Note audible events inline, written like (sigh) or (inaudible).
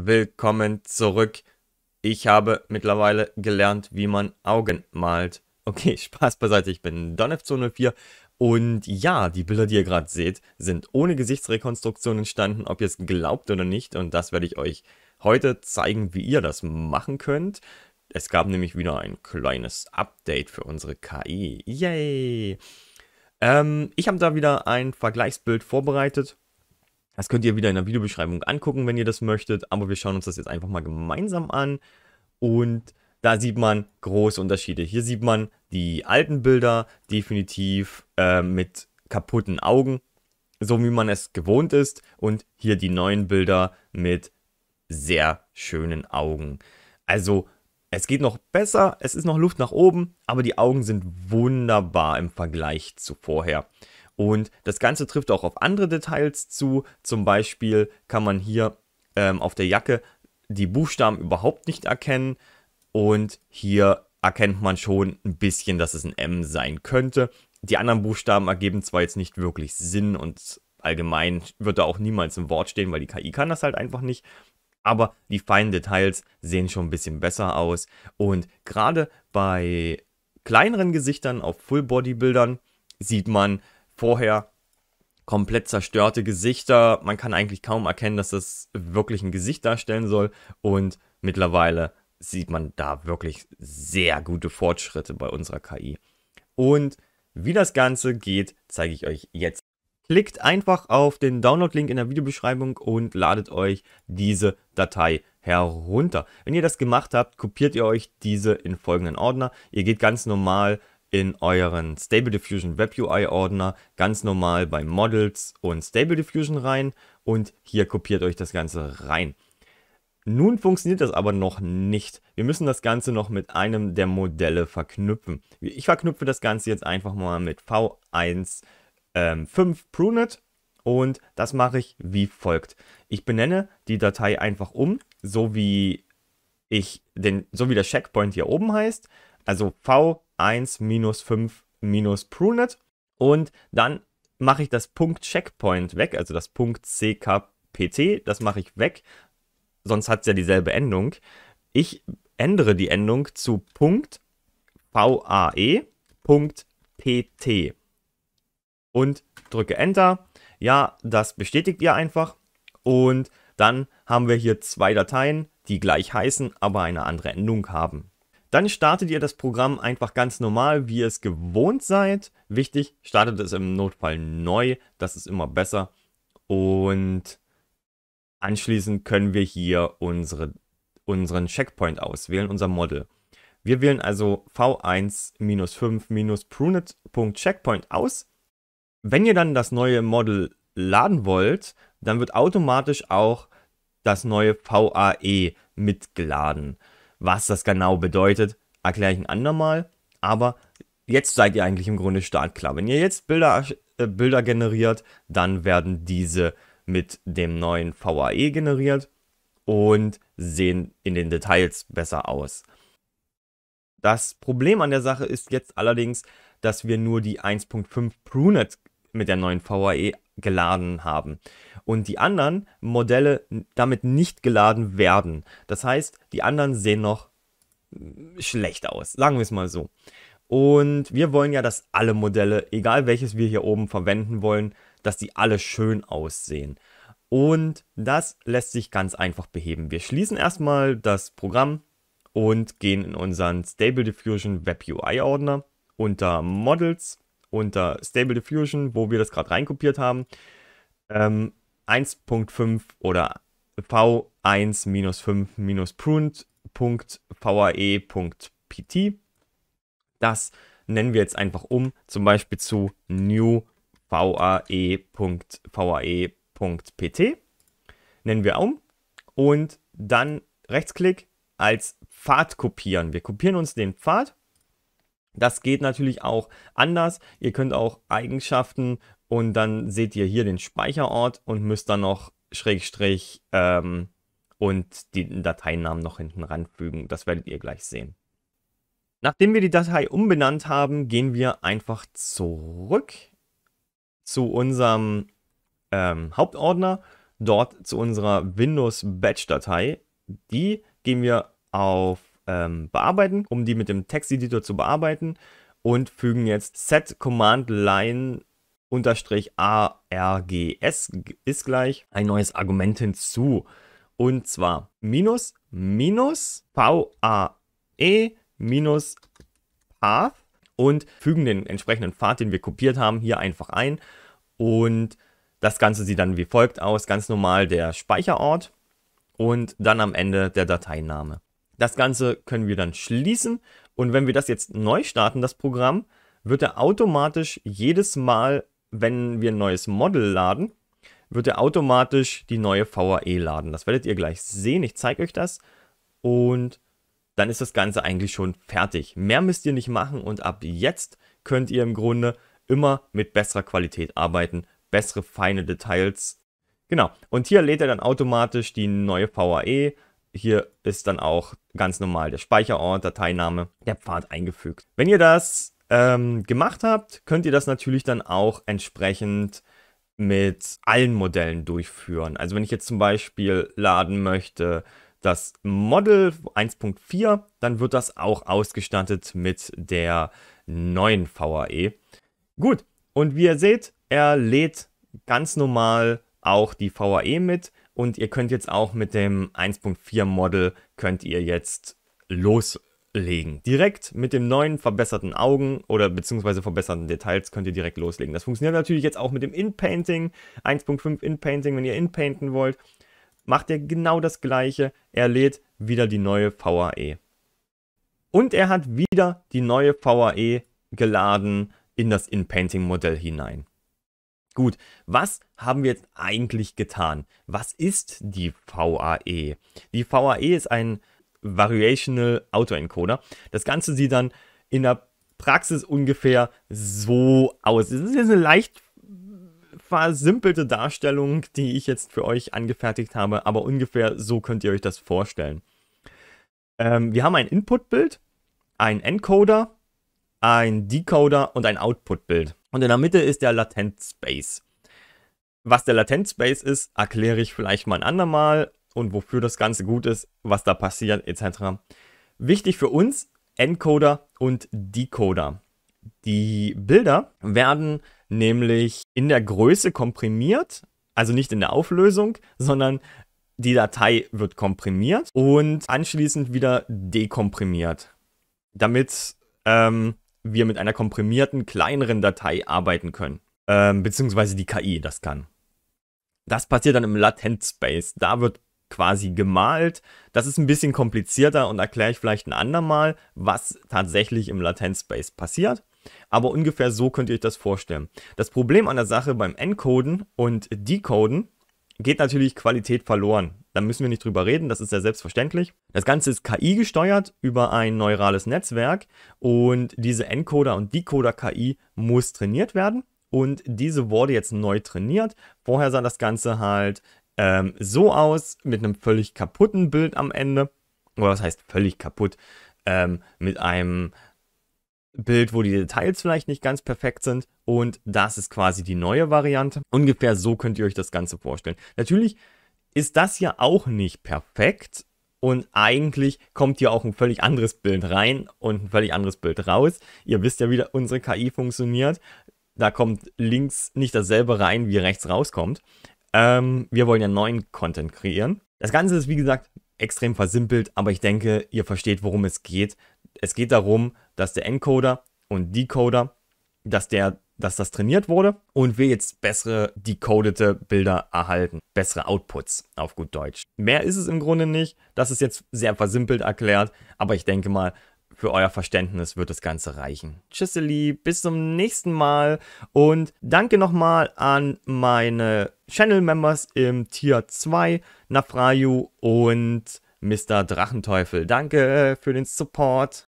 Willkommen zurück. Ich habe mittlerweile gelernt, wie man Augen malt. Okay, (laughs) Spaß beiseite, ich bin DonF204 und ja, die Bilder, die ihr gerade seht, sind ohne Gesichtsrekonstruktion entstanden, ob ihr es glaubt oder nicht und das werde ich euch heute zeigen, wie ihr das machen könnt. Es gab nämlich wieder ein kleines Update für unsere KI. Yay! Ähm, ich habe da wieder ein Vergleichsbild vorbereitet das könnt ihr wieder in der Videobeschreibung angucken, wenn ihr das möchtet. Aber wir schauen uns das jetzt einfach mal gemeinsam an. Und da sieht man große Unterschiede. Hier sieht man die alten Bilder definitiv äh, mit kaputten Augen, so wie man es gewohnt ist. Und hier die neuen Bilder mit sehr schönen Augen. Also es geht noch besser, es ist noch Luft nach oben, aber die Augen sind wunderbar im Vergleich zu vorher. Und das Ganze trifft auch auf andere Details zu. Zum Beispiel kann man hier ähm, auf der Jacke die Buchstaben überhaupt nicht erkennen. Und hier erkennt man schon ein bisschen, dass es ein M sein könnte. Die anderen Buchstaben ergeben zwar jetzt nicht wirklich Sinn und allgemein wird da auch niemals ein Wort stehen, weil die KI kann das halt einfach nicht. Aber die feinen Details sehen schon ein bisschen besser aus. Und gerade bei kleineren Gesichtern auf Full-Body-Bildern sieht man, vorher komplett zerstörte Gesichter. Man kann eigentlich kaum erkennen, dass das wirklich ein Gesicht darstellen soll. Und mittlerweile sieht man da wirklich sehr gute Fortschritte bei unserer KI. Und wie das Ganze geht, zeige ich euch jetzt. Klickt einfach auf den Download-Link in der Videobeschreibung und ladet euch diese Datei herunter. Wenn ihr das gemacht habt, kopiert ihr euch diese in folgenden Ordner. Ihr geht ganz normal in euren Stable Diffusion Web UI Ordner ganz normal bei Models und Stable Diffusion rein und hier kopiert euch das Ganze rein. Nun funktioniert das aber noch nicht. Wir müssen das Ganze noch mit einem der Modelle verknüpfen. Ich verknüpfe das Ganze jetzt einfach mal mit V1.5 ähm, Prunet und das mache ich wie folgt. Ich benenne die Datei einfach um, so wie, ich den, so wie der Checkpoint hier oben heißt. Also V 1 minus 5 minus prunet und dann mache ich das Punkt Checkpoint weg, also das Punkt CKPT, das mache ich weg, sonst hat es ja dieselbe Endung. Ich ändere die Endung zu Punkt VAE, Punkt PT und drücke Enter. Ja, das bestätigt ihr einfach und dann haben wir hier zwei Dateien, die gleich heißen, aber eine andere Endung haben. Dann startet ihr das Programm einfach ganz normal, wie ihr es gewohnt seid. Wichtig, startet es im Notfall neu, das ist immer besser. Und anschließend können wir hier unsere, unseren Checkpoint auswählen, unser Model. Wir wählen also v1-5-prunet.checkpoint aus. Wenn ihr dann das neue Model laden wollt, dann wird automatisch auch das neue VAE mitgeladen. Was das genau bedeutet, erkläre ich ein andermal. Aber jetzt seid ihr eigentlich im Grunde startklar. Wenn ihr jetzt Bilder, äh, Bilder generiert, dann werden diese mit dem neuen VAE generiert und sehen in den Details besser aus. Das Problem an der Sache ist jetzt allerdings, dass wir nur die 1.5 Prunet mit der neuen VAE geladen haben und die anderen Modelle damit nicht geladen werden. Das heißt, die anderen sehen noch mm, schlecht aus, sagen wir es mal so. Und wir wollen ja, dass alle Modelle, egal welches wir hier oben verwenden wollen, dass die alle schön aussehen. Und das lässt sich ganz einfach beheben. Wir schließen erstmal das Programm und gehen in unseren Stable Diffusion Web UI Ordner unter Models unter Stable Diffusion, wo wir das gerade reinkopiert haben, ähm, 1.5 oder v1-5-pruned.vae.pt. E das nennen wir jetzt einfach um, zum Beispiel zu newvae.vae.pt. E nennen wir um und dann Rechtsklick als Pfad kopieren. Wir kopieren uns den Pfad das geht natürlich auch anders. Ihr könnt auch Eigenschaften und dann seht ihr hier den Speicherort und müsst dann noch Schrägstrich ähm, und den Dateinamen noch hinten ranfügen. Das werdet ihr gleich sehen. Nachdem wir die Datei umbenannt haben, gehen wir einfach zurück zu unserem ähm, Hauptordner, dort zu unserer Windows Batch Datei. Die gehen wir auf ähm, bearbeiten, um die mit dem Texteditor zu bearbeiten und fügen jetzt set command line unterstrich args ist gleich ein neues Argument hinzu. Und zwar minus minus vae minus path und fügen den entsprechenden Pfad, den wir kopiert haben, hier einfach ein. Und das Ganze sieht dann wie folgt aus. Ganz normal der Speicherort und dann am Ende der Dateiname. Das Ganze können wir dann schließen und wenn wir das jetzt neu starten, das Programm, wird er automatisch jedes Mal, wenn wir ein neues Model laden, wird er automatisch die neue VAE laden. Das werdet ihr gleich sehen, ich zeige euch das und dann ist das Ganze eigentlich schon fertig. Mehr müsst ihr nicht machen und ab jetzt könnt ihr im Grunde immer mit besserer Qualität arbeiten, bessere feine Details. Genau, und hier lädt er dann automatisch die neue VAE, hier ist dann auch ganz normal der Speicherort, Dateiname, der Pfad eingefügt. Wenn ihr das ähm, gemacht habt, könnt ihr das natürlich dann auch entsprechend mit allen Modellen durchführen. Also wenn ich jetzt zum Beispiel laden möchte das Model 1.4, dann wird das auch ausgestattet mit der neuen VAE. Gut, und wie ihr seht, er lädt ganz normal auch die VAE mit, und ihr könnt jetzt auch mit dem 1.4 Model könnt ihr jetzt loslegen. Direkt mit dem neuen verbesserten Augen oder beziehungsweise verbesserten Details könnt ihr direkt loslegen. Das funktioniert natürlich jetzt auch mit dem Inpainting, 1.5 Inpainting, wenn ihr inpainten wollt, macht er genau das gleiche. Er lädt wieder die neue VAE. Und er hat wieder die neue VAE geladen in das Inpainting modell hinein. Gut, was haben wir jetzt eigentlich getan? Was ist die VAE? Die VAE ist ein Variational Autoencoder. Das Ganze sieht dann in der Praxis ungefähr so aus. Es ist eine leicht versimpelte Darstellung, die ich jetzt für euch angefertigt habe, aber ungefähr so könnt ihr euch das vorstellen. Ähm, wir haben ein Input-Bild, ein Encoder, ein Decoder und ein Output-Bild. Und in der Mitte ist der Latent Space. Was der Latent Space ist, erkläre ich vielleicht mal ein andermal und wofür das Ganze gut ist, was da passiert etc. Wichtig für uns Encoder und Decoder. Die Bilder werden nämlich in der Größe komprimiert, also nicht in der Auflösung, sondern die Datei wird komprimiert und anschließend wieder dekomprimiert, damit ähm, wir mit einer komprimierten, kleineren Datei arbeiten können. Ähm, beziehungsweise die KI das kann. Das passiert dann im Latent Space. Da wird quasi gemalt. Das ist ein bisschen komplizierter und erkläre ich vielleicht ein andermal, was tatsächlich im Latent Space passiert. Aber ungefähr so könnt ihr euch das vorstellen. Das Problem an der Sache beim Encoden und Decoden geht natürlich Qualität verloren. Da müssen wir nicht drüber reden, das ist ja selbstverständlich. Das Ganze ist KI gesteuert über ein neurales Netzwerk und diese Encoder- und Decoder-KI muss trainiert werden. Und diese wurde jetzt neu trainiert. Vorher sah das Ganze halt ähm, so aus, mit einem völlig kaputten Bild am Ende. Oder was heißt völlig kaputt? Ähm, mit einem Bild, wo die Details vielleicht nicht ganz perfekt sind. Und das ist quasi die neue Variante. Ungefähr so könnt ihr euch das Ganze vorstellen. Natürlich ist das ja auch nicht perfekt. Und eigentlich kommt hier auch ein völlig anderes Bild rein und ein völlig anderes Bild raus. Ihr wisst ja, wie unsere KI funktioniert. Da kommt links nicht dasselbe rein, wie rechts rauskommt. Ähm, wir wollen ja neuen Content kreieren. Das Ganze ist, wie gesagt, extrem versimpelt, aber ich denke, ihr versteht, worum es geht. Es geht darum, dass der Encoder und Decoder, dass der dass das trainiert wurde und wir jetzt bessere decodete Bilder erhalten, bessere Outputs auf gut Deutsch. Mehr ist es im Grunde nicht, das ist jetzt sehr versimpelt erklärt, aber ich denke mal, für euer Verständnis wird das Ganze reichen. Tschüsseli, bis zum nächsten Mal und danke nochmal an meine Channel-Members im Tier 2, Nafrayu und Mr. Drachenteufel. Danke für den Support.